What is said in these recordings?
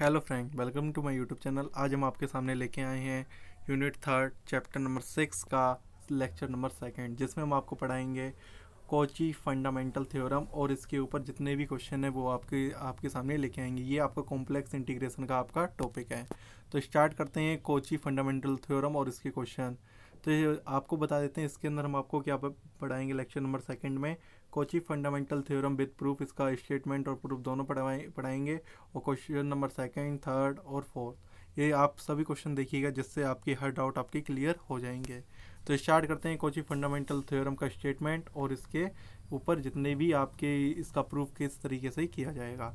hello friend welcome to my YouTube channel आज हम आपके सामने लेके आए हैं unit third chapter number six का लेक्चर नंबर सेकंड जिसमें हम आपको पढ़ाएंगे कोची फंडामेंटल थ्योरम और इसके ऊपर जितने भी क्वेश्चन हैं वो आपके आपके सामने लेके आएंगे ये आपका कॉम्प्लेक्स इंटीग्रेशन का आपका टॉपिक है तो स्टार्ट करते हैं कोची फंडामेंटल थ्योरम और इसके क्वेश्चन तो आपको बता देते हैं इसके अंदर हम आपको क्या पढ़ाएंगे लेक्चर नंबर सेकेंड में Cauchy fundamental theorem with proof इसका स्टेटमेंट और प्रूफ दोनों पढ़ाए पढ़ाएंगे और क्वेश्चन नंबर सेकेंड थर्ड और फोर्थ ये आप सभी क्वेश्चन देखिएगा जिससे आपके हर डाउट आपके क्लियर हो जाएंगे तो स्टार्ट करते हैं कोची फंडामेंटल थ्योरम का स्टेटमेंट और इसके ऊपर जितने भी आपके इसका प्रूफ किस तरीके से किया जाएगा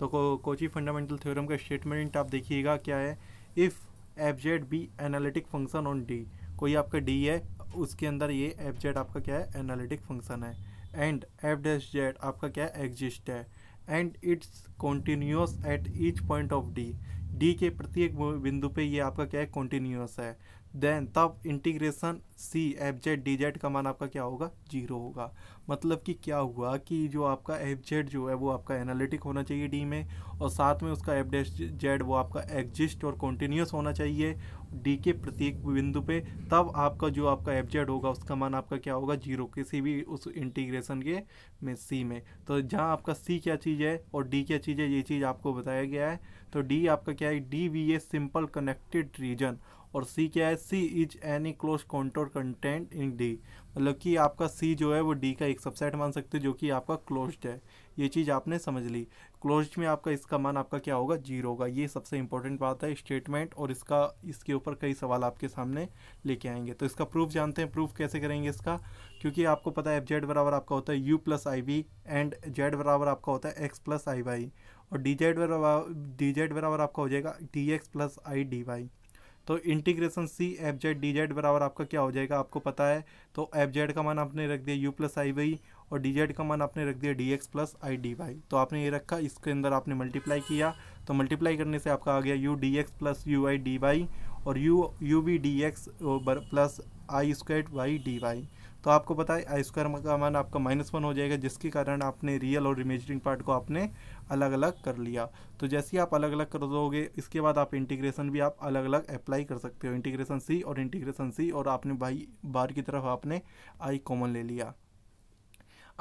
तो को, कोची फंडामेंटल थ्योरम का स्टेटमेंट आप देखिएगा क्या है if F Z be analytic function on D कोई आपका डी है उसके अंदर ये एफ जेड आपका क्या है एनालिटिक फंक्शन है एंड एफ डैश जेड आपका क्या एग्जिस्ट है and its continuous at each point of D D के प्रत्येक बिंदु पे ये आपका क्या है कॉन्टीन्यूस है देन तब integration C F Z D Z का मान आपका क्या होगा जीरो होगा मतलब कि क्या हुआ कि जो आपका एफ जेड जो है वो आपका एनालिटिक होना चाहिए डी में और साथ में उसका एफ डेश जेड वो आपका एग्जिस्ट और कॉन्टीन्यूस होना चाहिए डी के प्रत्येक बिंदु पे तब आपका जो आपका एफ जेड होगा उसका मान आपका क्या होगा जीरो किसी भी उस इंटीग्रेशन के में सी में तो जहाँ आपका सी क्या चीज़ है और डी क्या चीज़ है ये चीज़ आपको बताया गया है तो डी आपका क्या है D be a simple connected region और सी क्या है C is any close contour content in D मतलब कि आपका सी जो है वो डी का एक सबसेट मान सकते हो जो कि आपका क्लोज्ड है ये चीज़ आपने समझ ली क्लोज्ड में आपका इसका मान आपका क्या होगा जीरो होगा ये सबसे इंपॉर्टेंट बात है स्टेटमेंट और इसका इसके ऊपर कई सवाल आपके सामने लेके आएंगे तो इसका प्रूफ जानते हैं प्रूफ कैसे करेंगे इसका क्योंकि आपको पता है एफ जेड बराबर आपका होता है U plus I V and Z बराबर आपका होता है एक्स प्लस आई वाई और डी जेड बराबर डी जेड बराबर आपका हो जाएगा D X plus I D Y तो integration C F Z D Z बराबर आपका क्या हो जाएगा आपको पता है तो एफ जेड का मान आपने रख दिया यू प्लस आई वाई और डी जेड का मान आपने रख दिया D X plus I D Y तो आपने ये रखा इसके अंदर आपने मल्टीप्लाई किया तो मल्टीप्लाई करने से आपका आ गया U D X plus U I D Y और U U V D X plus I square Y D Y तो आपको पता है आई स्क्वायर का मान आपका माइनस वन हो जाएगा जिसके कारण आपने रियल और इमेजिनिंग पार्ट को आपने अलग अलग कर लिया तो जैसे ही आप अलग अलग कर दोगे इसके बाद आप इंटीग्रेशन भी आप अलग अलग अप्लाई कर सकते हो इंटीग्रेशन सी और इंटीग्रेशन सी और आपने भाई बार की तरफ आपने आई कॉमन ले लिया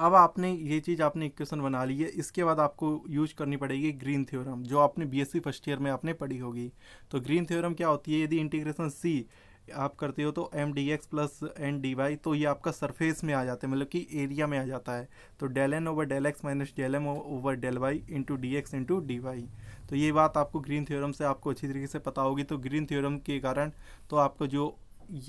अब आपने ये चीज़ आपने इक्वेशन बना ली है इसके बाद आपको यूज करनी पड़ेगी ग्रीन थ्योरम जो आपने बीएससी फर्स्ट ईयर में आपने पढ़ी होगी तो ग्रीन थ्योरम क्या होती है यदि इंटीग्रेशन सी आप करते हो तो M D X plus N D Y तो ये आपका सरफेस में आ जाता है मतलब कि एरिया में आ जाता है तो del N over del X minus del M over del Y into D X into D Y तो ये बात आपको ग्रीन थ्योरम से आपको अच्छी तरीके से पता होगी तो ग्रीन थ्योरम के कारण तो आपको जो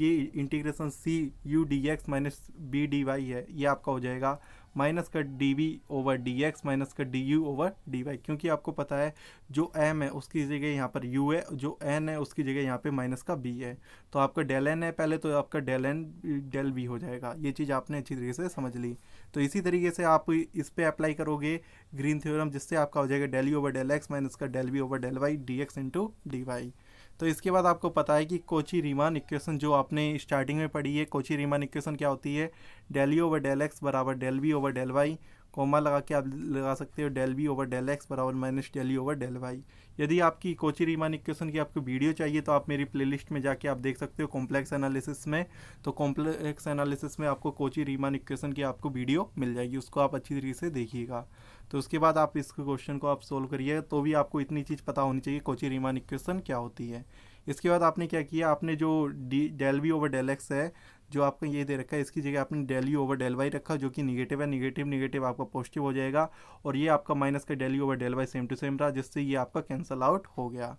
ये integration C U D X minus B D Y है ये आपका हो जाएगा माइनस का D V over D X minus का D U over D Y क्योंकि आपको पता है जो एम है उसकी जगह यहाँ पर यू है जो एन है उसकी जगह यहाँ पे माइनस का बी है तो आपका डेल एन है पहले तो आपका डेल एन डेल बी हो जाएगा ये चीज़ आपने अच्छी तरीके से समझ ली तो इसी तरीके से आप इस पर अप्लाई करोगे ग्रीन थ्योरम जिससे आपका हो जाएगा del you over del X minus का del B over del Y D X into D Y तो इसके बाद आपको पता है कि कोची रीमान इक्वेशन जो आपने स्टार्टिंग में पढ़ी है कोची रीमान इक्वेशन क्या होती है del you over del X बराबर del we over del Y comma लगा के आप लगा सकते हो del we over del X बराबर minus del you over del Y यदि आपकी कोची रीमान इक्वेशन की आपको वीडियो चाहिए तो आप मेरी प्लेलिस्ट में जाके आप देख सकते हो कॉम्प्लेक्स एनालिसिस में तो कॉम्प्लेक्स एनालिसिस में आपको कोची रीमान इक्वेशन की आपको वीडियो मिल जाएगी उसको आप अच्छी तरीके से देखिएगा तो उसके बाद आप इस क्वेश्चन को आप सोल्व करिए तो भी आपको इतनी चीज़ पता होनी चाहिए कोची रीमान इक्वेशन क्या होती है इसके बाद आपने क्या किया आपने जो D del we over del X है जो आपका ये दे रखा है इसकी जगह आपने del you over del Y रखा जो कि निगेटिव है निगेटिव निगेटिव आपका पॉजिटिव हो जाएगा और ये आपका माइनस का del you over del Y same to same रहा जिससे ये आपका कैंसिल आउट हो गया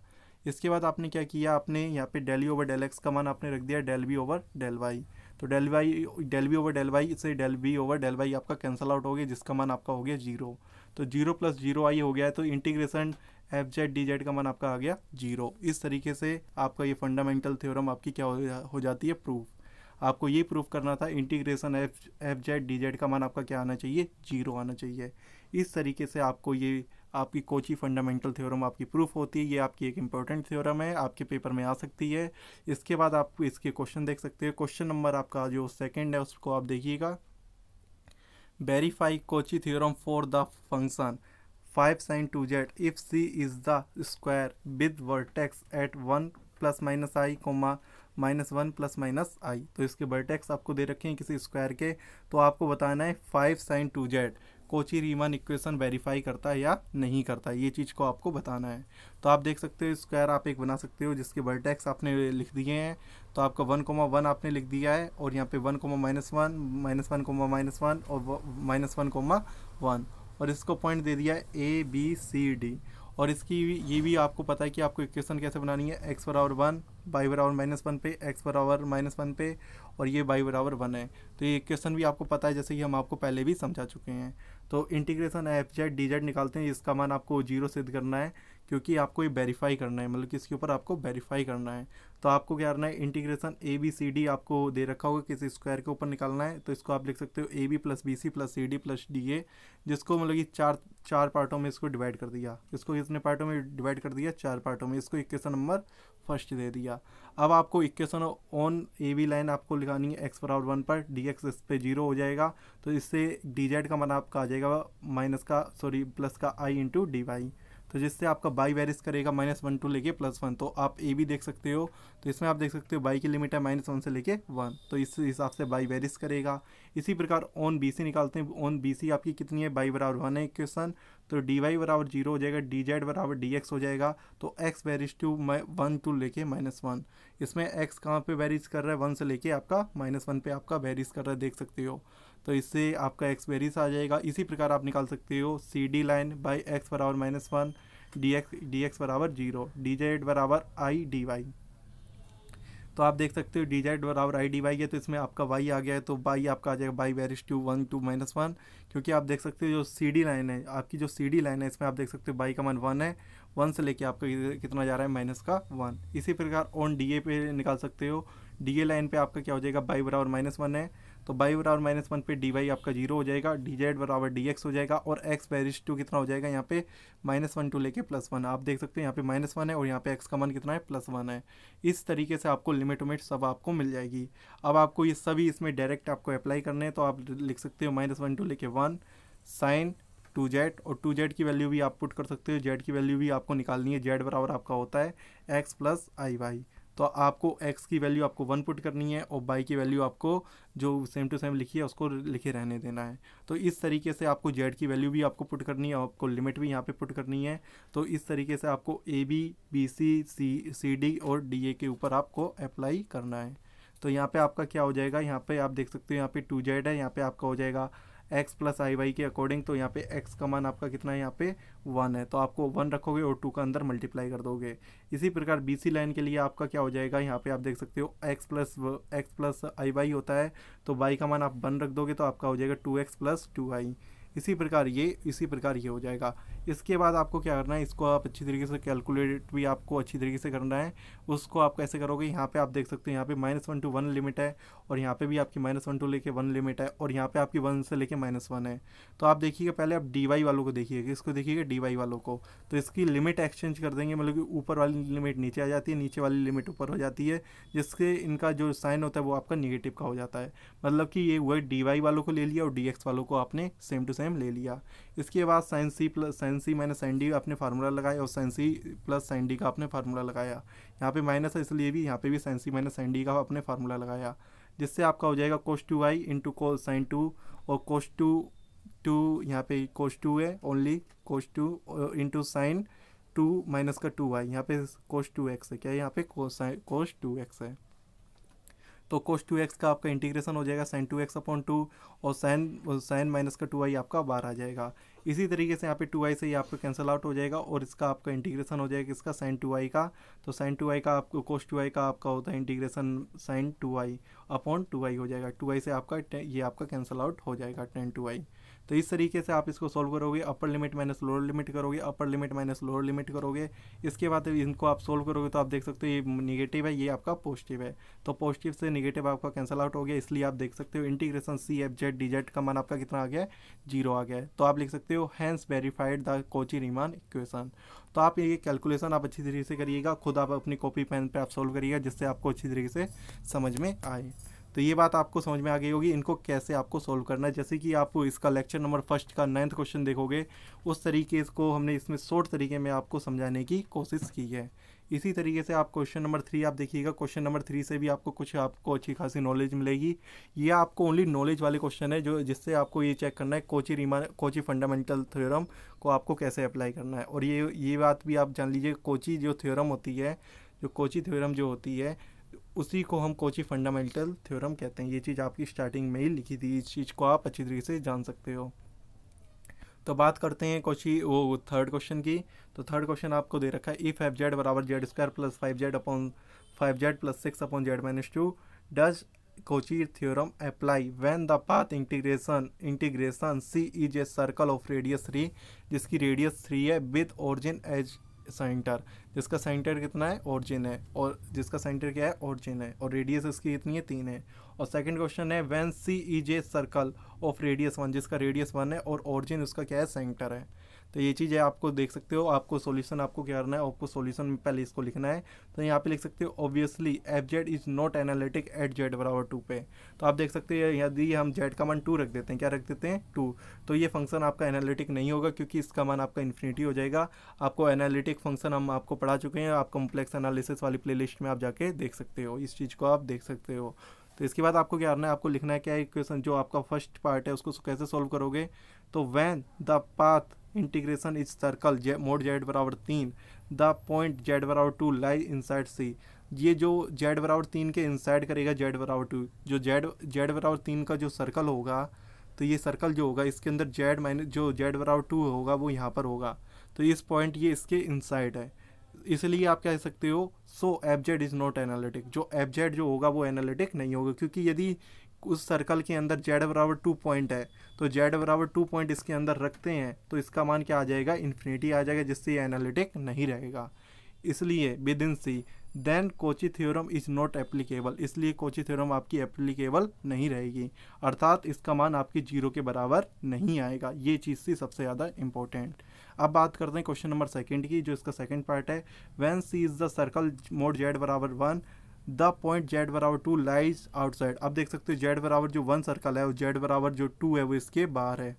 इसके बाद आपने क्या किया आपने यहाँ पे del you over del x का मान आपने रख दिया del we over del y तो del y del we over del y से del we over del y आपका कैंसिल आउट हो गया जिसका मान आपका हो गया जीरो तो जीरो प्लस जीरो आई हो गया है तो integration f Z D Z का मान आपका आ गया जीरो इस तरीके से आपका ये फंडामेंटल थ्योरम आपकी क्या हो, जाती है प्रूफ आपको ये प्रूफ करना था integration f f Z D Z का मान आपका क्या आना चाहिए जीरो आना चाहिए इस तरीके से आपको ये आपकी कोची फंडामेंटल थ्योरम आपकी प्रूफ होती है ये आपकी एक इंपॉर्टेंट थ्योरम है आपके पेपर में आ सकती है इसके बाद आप इसके क्वेश्चन देख सकते हैं क्वेश्चन नंबर आपका जो सेकेंड है उसको आप देखिएगा verify Cauchy theorem for the function five sine two z if C is the square with vertex at one plus minus i comma minus one plus minus i तो इसके vertex आपको दे रखे हैं किसी स्क्वायर के तो आपको बताना है five sine two z Cauchy Riemann equation verify करता है या नहीं करता है ये चीज़ को आपको बताना है तो आप देख सकते हो स्क्वायर आप एक बना सकते हो जिसके वर्टेक्स आपने लिख दिए हैं तो आपका वन कोमा वन आपने लिख दिया है और यहाँ पे one comma minus one minus one comma minus one और माइनस वन कोमा वन और इसको पॉइंट दे दिया है ए बी सी डी और इसकी ये भी आपको पता है कि आपको इक्वेशन कैसे बनानी है एक्स बराबर वन बाई बराबर माइनस वन पे एक्स बराबर माइनस वन पे और ये बाई बराबर वन है तो ये इक्वेशन भी आपको पता है जैसे कि हम आपको पहले भी समझा चुके हैं तो integration f Z D z निकालते हैं इसका मान आपको जीरो सिद्ध करना है क्योंकि आपको ये वेरीफाई करना है मतलब कि इसके ऊपर आपको वेरीफाई करना है तो आपको क्या करना है integration A B C D आपको दे रखा होगा किसी स्क्वायर के ऊपर निकालना है तो इसको आप लिख सकते हो A B plus B C plus C D plus D A जिसको मतलब कि चार चार पार्टों में इसको डिवाइड कर दिया इसको कितने पार्टों में डिवाइड कर दिया चार पार्टों में इसको इक्वेशन नंबर फर्स्ट दे दिया अब आपको equation on A B line आपको लिखानी है एक्स बराबर वन पर डी एक्स इस पर जीरो हो जाएगा तो इससे डी जेड का मान मतलब आपका आ जाएगा माइनस का सॉरी प्लस का आई इंटू डी वाई तो जिससे आपका बाई वेरिस करेगा माइनस वन टू लेके प्लस वन तो आप ए भी देख सकते हो तो इसमें आप देख सकते हो बाई की लिमिट है माइनस वन से लेके वन तो इस हिसाब से बाई वेरिस करेगा इसी प्रकार ओन बी निकालते हैं ओन बी आपकी कितनी है बाई बराबर वन है क्वेश्चन तो डी वाई बराबर जीरो हो जाएगा डी जेड बराबर डी एक्स हो जाएगा तो x varies to one to लेके माइनस वन इसमें एक्स कहाँ पे वेरिज कर रहा है वन से लेके आपका माइनस वन पे आपका वेरिज कर रहा है देख सकते हो तो इससे आपका एक्स वेरिज आ जाएगा इसी प्रकार आप निकाल सकते हो C D line by X बराबर minus one D X D X बराबर जीरो डी जेड बराबर आई डी वाई तो आप देख सकते हो डी जेड बराबर आई डी वाई है तो इसमें आपका वाई आ गया है तो बाई आपका आ जाएगा y varies to one to minus one क्योंकि आप देख सकते हो जो सी डी लाइन है आपकी जो सी डी लाइन है इसमें आप देख सकते हो बाई का मान वन है वन से लेके आपका कितना जा रहा है माइनस का वन इसी प्रकार ऑन डी ए पे निकाल सकते हो डी ए लाइन पे आपका क्या हो जाएगा बाई बराबर माइनस वन है तो बाई बराबर माइनस वन पे डी वाई आपका जीरो हो जाएगा डी जेड बराबर डी एक्स हो जाएगा और एक्स बैरिश टू कितना हो जाएगा यहाँ पे माइनस वन टू लेके प्लस वन आप देख सकते हैं यहाँ पे माइनस वन है और यहाँ पे एक्स का मन कितना है प्लस वन है इस तरीके से आपको लिमिट उमिट सब आपको मिल जाएगी अब आपको ये सभी इसमें डायरेक्ट आपको अप्लाई करने हैं तो आप लिख सकते हो माइनस वन टू लेके वन साइन टू जेड और टू जेड की वैल्यू भी आप पुट कर सकते हो जेड की वैल्यू भी आपको निकालनी है जेड बराबर आपका होता है एक्स प्लस आई वाई तो आपको एक्स की वैल्यू आपको वन पुट करनी है और बाई की वैल्यू आपको जो सेम टू सेम लिखी है उसको लिखे रहने देना है तो इस तरीके से आपको जेड की वैल्यू भी आपको पुट करनी है आपको लिमिट भी यहाँ पे पुट करनी है तो इस तरीके से आपको A B B C C C D और डी ए के ऊपर आपको अप्लाई करना है तो यहाँ पे आपका क्या हो जाएगा यहाँ पे आप देख सकते हो यहाँ पे टू जेड है यहाँ पे आपका हो जाएगा एक्स प्लस आई वाई के अकॉर्डिंग तो यहाँ पे एक्स का मान आपका कितना है यहाँ पे वन है तो आपको वन रखोगे और टू का अंदर मल्टीप्लाई कर दोगे इसी प्रकार बी सी लाइन के लिए आपका क्या हो जाएगा यहाँ पे आप देख सकते हो एक्स प्लस एक्स प्लस आई वाई होता है तो वाई का मान आप वन रख दोगे तो आपका हो जाएगा two x plus two i इसी प्रकार ये इसी प्रकार ये हो जाएगा इसके बाद आपको क्या करना है इसको आप अच्छी तरीके से कैलकुलेट भी आपको अच्छी तरीके से करना है उसको आप कैसे करोगे यहाँ पे आप देख सकते हो यहाँ पे minus one to one limit है और यहाँ पे भी आपकी माइनस वन टू लेके वन लिमिट है और यहाँ पे आपकी वन से लेके माइनस वन है तो आप देखिएगा पहले आप डी वाई वालों को देखिएगा इसको देखिएगा डी वाई वालों को तो इसकी लिमिट एक्सचेंज कर देंगे मतलब कि ऊपर वाली लिमिट नीचे आ जाती है नीचे वाली लिमिट ऊपर हो जाती है जिससे इनका जो साइन होता है वो आपका निगेटिव का हो जाता है मतलब कि ये हुआ डी वालों को ले लिया और डी वालों को आपने सेम टू सेम ले लिया इसके बाद sine C plus sine C minus sine D आपने फार्मूला लगाया और sine C plus sine D का आपने फार्मूला लगाया यहाँ पे माइनस है इसलिए भी यहाँ पे भी sine C minus sine D का आपने फार्मूला लगाया जिससे आपका हो जाएगा कोश टू आई इंटू को साइन टू और कोश टू टू यहाँ पे कोश टू है only cos two into sine two minus का टू आई यहाँ पे कोश टू एक्स है क्या यहाँ पे कोश टू एक्स है तो कोस टू एक्स का आपका इंटीग्रेशन हो जाएगा sine two x upon two और साइन साइन माइनस का टू आई आपका बाहर आ जाएगा इसी तरीके से यहाँ पे टू आई से ही आपका कैंसिल आउट हो जाएगा और इसका आपका इंटीग्रेशन हो जाएगा इसका साइन टू आई का तो साइन टू आई का आपको कोस टू आई का आपका होता है integration sine two i upon two i हो जाएगा टू आई से आपका ये आपका कैंसिल आउट हो जाएगा टेन टू आई तो इस तरीके से आप इसको सोल्व करोगे upper limit minus lower limit करोगे upper limit minus lower limit करोगे इसके बाद इनको आप सोल्व करोगे तो आप देख सकते हो ये निगेटिव है ये आपका पॉजिटिव है तो पॉजिटिव से निगेटिव आपका कैंसिल आउट हो गया इसलिए आप देख सकते हो integration C F Z D Z का मान आपका कितना आ गया जीरो आ गया तो आप लिख सकते हो hence verified the Cauchy Riemann equation तो आप ये कैलकुलेशन आप अच्छी तरीके से करिएगा खुद आप अपनी कॉपी पेन पे आप सॉल्व करिएगा जिससे आपको अच्छी तरीके से समझ में आए तो ये बात आपको समझ में आ गई होगी इनको कैसे आपको सोल्व करना है जैसे कि आप इसका लेक्चर नंबर फर्स्ट का नाइन्थ क्वेश्चन देखोगे उस तरीके को हमने इसमें शॉर्ट तरीके में आपको समझाने की कोशिश की है इसी तरीके से आप क्वेश्चन नंबर थ्री आप देखिएगा क्वेश्चन नंबर थ्री से भी आपको कुछ आपको अच्छी खासी नॉलेज मिलेगी ये आपको ओनली नॉलेज वाले क्वेश्चन है जो जिससे आपको ये चेक करना है Cauchy Riemann Cauchy fundamental theorem को आपको कैसे अप्लाई करना है और ये ये बात भी आप जान लीजिए कोची जो थ्योरम होती है जो कोची थ्योरम जो होती है उसी को हम कोची फंडामेंटल थ्योरम कहते हैं ये चीज़ आपकी स्टार्टिंग में ही लिखी थी इस चीज़ को आप अच्छी तरीके से जान सकते हो तो बात करते हैं कोची वो थर्ड क्वेश्चन की तो थर्ड क्वेश्चन आपको दे रखा है इफ़ एफ जेड बराबर z square plus five z upon five z plus six upon z minus two does Cauchy theorem apply when the path integration integration C is a circle of radius three जिसकी radius three है with origin as centre जिसका centre कितना है origin है और जिसका centre क्या है ओरिजिन है और रेडियस इसकी कितनी है तीन है और सेकंड क्वेश्चन है when C is a circle of radius one जिसका रेडियस वन है और ओरिजिन उसका क्या है सेंटर है तो ये चीज़ है आपको देख सकते हो आपको सोल्यूशन आपको क्या करना है आपको सोल्यूशन में पहले इसको लिखना है तो यहाँ पे लिख सकते हो obviously f z is not analytic at z बराबर टू पे तो आप देख सकते हो यदि हम जेड का मान टू रख देते हैं क्या रख देते हैं टू तो ये फंक्शन आपका एनालिटिक नहीं होगा क्योंकि इसका मान आपका इन्फिनिटी हो जाएगा आपको एनालिटिक फंक्शन हम आपको पढ़ा चुके हैं आप कॉम्प्लेक्स एनालिसिस वाली प्ले में आप जाके देख सकते हो इस चीज़ को आप देख सकते हो तो इसके बाद आपको क्या करना है आपको लिखना है क्या इक्वेशन जो आपका फर्स्ट पार्ट है उसको कैसे सॉल्व करोगे तो when the path integration is circle जे मोड जेड बराबर तीन द पॉइंट जेड बराबर टू लाइज इनसाइड सी ये जो जेड बराबर तीन के इनसाइड करेगा जेड बराबर टू जो जेड जेड बराबर तीन का जो सर्कल होगा तो ये सर्कल जो होगा इसके अंदर जेड माइनस जो जेड बराबर टू होगा वो यहाँ पर होगा तो इस पॉइंट ये इसके इनसाइड है इसलिए आप कह सकते हो so f z is not analytic जो एफ जेड जो होगा वो एनालिटिक नहीं होगा क्योंकि यदि उस सर्कल के अंदर जेड बराबर टू पॉइंट है तो जेड बराबर टू पॉइंट इसके अंदर रखते हैं तो इसका मान क्या आ जाएगा इन्फिनिटी आ जाएगा जिससे ये एनालिटिक नहीं रहेगा इसलिए within C then Cauchy theorem is not applicable इसलिए कोची थ्योरम आपकी एप्लीकेबल नहीं रहेगी अर्थात इसका मान आपके जीरो के बराबर नहीं आएगा ये चीज़ सी सबसे ज़्यादा इंपॉर्टेंट अब बात करते हैं क्वेश्चन नंबर सेकंड की जो इसका सेकंड पार्ट है when C is the circle mod Z बराबर वन द पॉइंट जेड बराबर टू लाइज आउटसाइड अब देख सकते हो जेड बराबर जो वन सर्कल है वो जेड बराबर जो टू है वो इसके बाहर है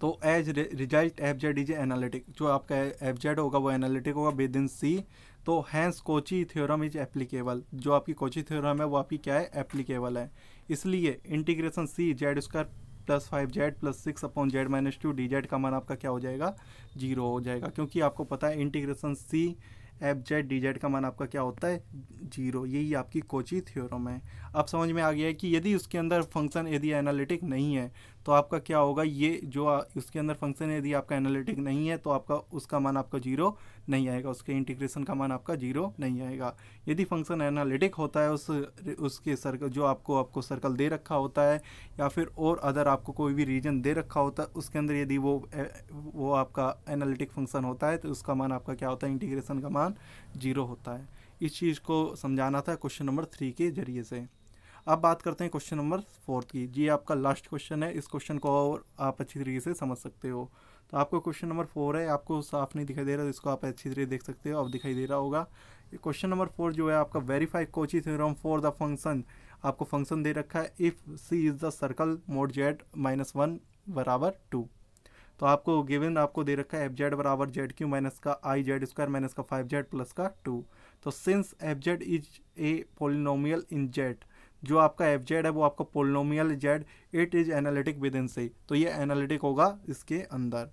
तो as result f z is analytic जो आपका एफ जेड होगा वो एनालिटिक होगा विद इन सी तो hence Cauchy theorem is applicable जो आपकी कोची थ्योरम है वो आपकी क्या है एप्लीकेबल है इसलिए integration C z square plus five z plus six upon z minus two d Z का मान आपका क्या हो जाएगा जीरो हो जाएगा क्योंकि आपको पता है integration C F Z D Z का मान आपका क्या होता है जीरो यही आपकी कोची थ्योरम है अब समझ में आ गया है कि यदि उसके अंदर फंक्शन यदि एनालिटिक नहीं है तो आपका क्या होगा ये जो उसके अंदर फंक्शन यदि आपका एनालिटिक नहीं है तो आपका उसका मान आपका जीरो नहीं आएगा उसके इंटीग्रेशन का मान आपका जीरो नहीं आएगा यदि फंक्शन एनालिटिक होता है उस उसके सर्कल जो आपको आपको सर्कल दे रखा होता है या फिर और अदर आपको कोई भी रीजन दे रखा होता है उसके अंदर यदि वो वो आपका एनालिटिक फंक्शन होता है तो उसका मान आपका क्या होता है इंटीग्रेशन का मान जीरो होता है इस चीज़ को समझाना था क्वेश्चन नंबर थ्री के जरिए से अब बात करते हैं क्वेश्चन नंबर फोर्थ की जी आपका लास्ट क्वेश्चन है इस क्वेश्चन को और आप अच्छी तरीके से समझ सकते हो तो आपको क्वेश्चन नंबर फोर है आपको साफ नहीं दिखाई दे रहा तो इसको आप अच्छी तरीके देख सकते हो अब दिखाई दे रहा होगा क्वेश्चन नंबर फोर जो है आपका verify Cauchy theorem for the function आपको फंक्शन दे रखा है if C is the circle mod z minus one बराबर टू तो आपको गिवन आपको दे रखा है एफ जेड बराबर जेड क्यू माइनस का आई जेड स्क्वायर माइनस का फाइव जेड प्लस का टू तो since f z is a polynomial in z जो आपका एफ जेड है वो आपका polynomial z it is analytic within C तो ये एनालिटिक होगा इसके अंदर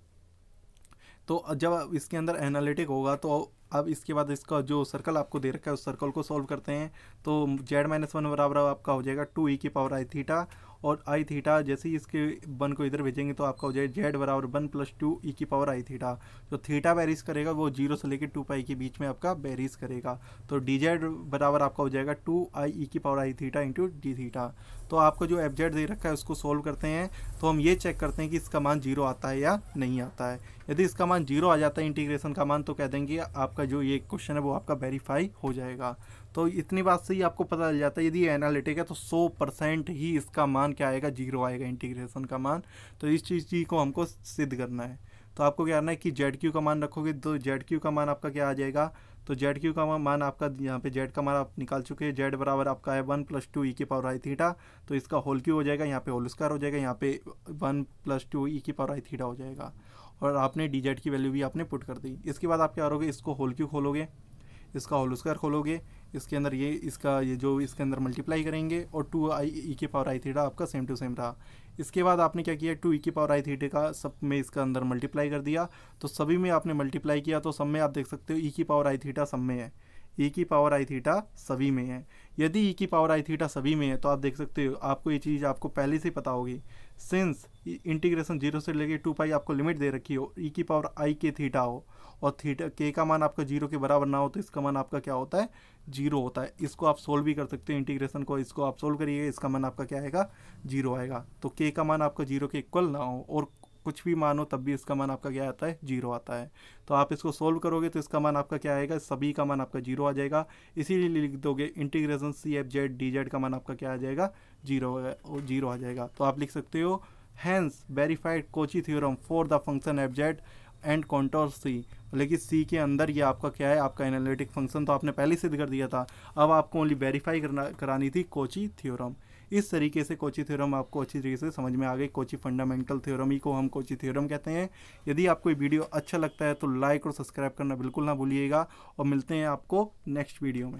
तो जब इसके अंदर एनालिटिक होगा तो अब इसके बाद इसका जो सर्कल आपको दे रखा है उस सर्कल को सॉल्व करते हैं तो जेड माइनस वन बराबर आपका हो जाएगा टू ई e की पावर आई थीटा और आई थीटा जैसे ही इसके वन को इधर भेजेंगे तो आपका हो जाए जेड बराबर वन प्लस टू ई की पावर आई थीटा जो थीटा बैरिस करेगा वो जीरो से लेकर टू पाई के बीच में आपका बैरिस करेगा तो डी जेड बराबर आपका हो जाएगा टू आई ई की power i theta into d theta तो आपको जो एफ जेड दे रखा है उसको सोल्व करते हैं तो हम ये चेक करते हैं कि इसका मान जीरो आता है या नहीं आता है यदि इसका मान जीरो आ जाता है इंटीग्रेशन का मान तो कह देंगे आपका जो ये क्वेश्चन है वो आपका वेरीफाई हो जाएगा तो इतनी बात से ही आपको पता चल जाता है यदि एनालिटिक है तो सौ परसेंट ही इसका मान क्या आएगा जीरो आएगा इंटीग्रेशन का मान तो इस चीज़ को हमको सिद्ध करना है तो आपको क्या करना है कि जेड क्यू का मान रखोगे तो जेड क्यू का मान आपका क्या आ जाएगा तो जेड क्यू का मान आपका यहाँ पे जेड का मान आप निकाल चुके हैं जेड बराबर आपका है वन प्लस टू ई की पावर आई थीटा तो इसका होल क्यू हो जाएगा यहाँ पे होल स्क्वायर हो जाएगा यहाँ पे वन प्लस टू ई की पावर आई थीटा हो जाएगा और आपने डी जेड की वैल्यू भी आपने पुट कर दी इसके बाद आप क्या करोगे इसको होल क्यू खोलोगे इसका होल स्क्वायर खोलोगे इसके अंदर ये इसका ये जो इसके अंदर मल्टीप्लाई करेंगे और टू आई ई के पावर आई थीटा आपका सेम टू सेम रहा इसके बाद आपने क्या किया टू ई के पावर आई थीटे का सब में इसका अंदर मल्टीप्लाई कर दिया तो सभी में आपने मल्टीप्लाई किया तो सब में आप देख सकते हो ई e की पावर आई थीटा सब में है ई e की पावर आई थीटा सभी में है यदि ई e की पावर आई थीटा सभी में है तो आप देख सकते हो आपको ये चीज़ आपको पहले से पता होगी सिंस इंटीग्रेशन जीरो से लेके टू पाई आपको लिमिट दे रखी हो ई e की पावर आई के थीटा हो और थीटा के का मान आपका जीरो के बराबर ना हो तो इसका मान आपका क्या होता है जीरो होता है इसको आप सोल्व भी कर सकते हो इंटीग्रेशन को इसको आप सोल्व करिए इसका मान आपका क्या आएगा जीरो आएगा तो के का मान आपका जीरो के इक्वल ना हो और कुछ भी मानो तब भी इसका मान आपका क्या आता है जीरो आता है तो आप इसको सोल्व करोगे तो इसका मान आपका क्या आएगा सभी का मान आपका जीरो आ जाएगा इसीलिए लिख दोगे integration C F Z D Z का मान आपका क्या आ जाएगा जीरो जीरो आ जाएगा तो आप लिख सकते हो hence verified Cauchy theorem for the function f z and contour C लेकिन सी के अंदर ये आपका क्या है आपका एनालिटिक फंक्शन तो आपने पहले सिद्ध कर दिया था अब आपको ओनली वेरीफाई करना करानी थी कोची थ्योरम इस तरीके से कोची थ्योरम आपको अच्छी तरीके से समझ में आ गई कोची फंडामेंटल थ्योरम ही को हम कोची थ्योरम कहते हैं यदि आपको ये वीडियो अच्छा लगता है तो लाइक और सब्सक्राइब करना बिल्कुल ना भूलिएगा और मिलते हैं आपको नेक्स्ट वीडियो में